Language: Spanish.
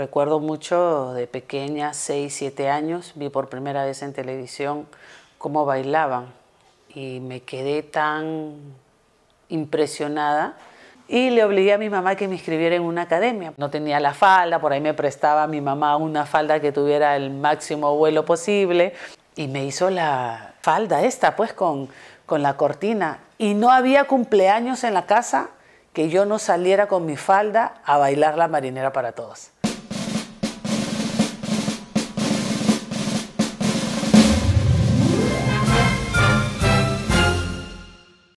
Recuerdo mucho de pequeña, 6, 7 años, vi por primera vez en televisión cómo bailaban y me quedé tan impresionada y le obligué a mi mamá que me inscribiera en una academia. No tenía la falda, por ahí me prestaba a mi mamá una falda que tuviera el máximo vuelo posible y me hizo la falda esta, pues con, con la cortina. Y no había cumpleaños en la casa que yo no saliera con mi falda a bailar la marinera para todos.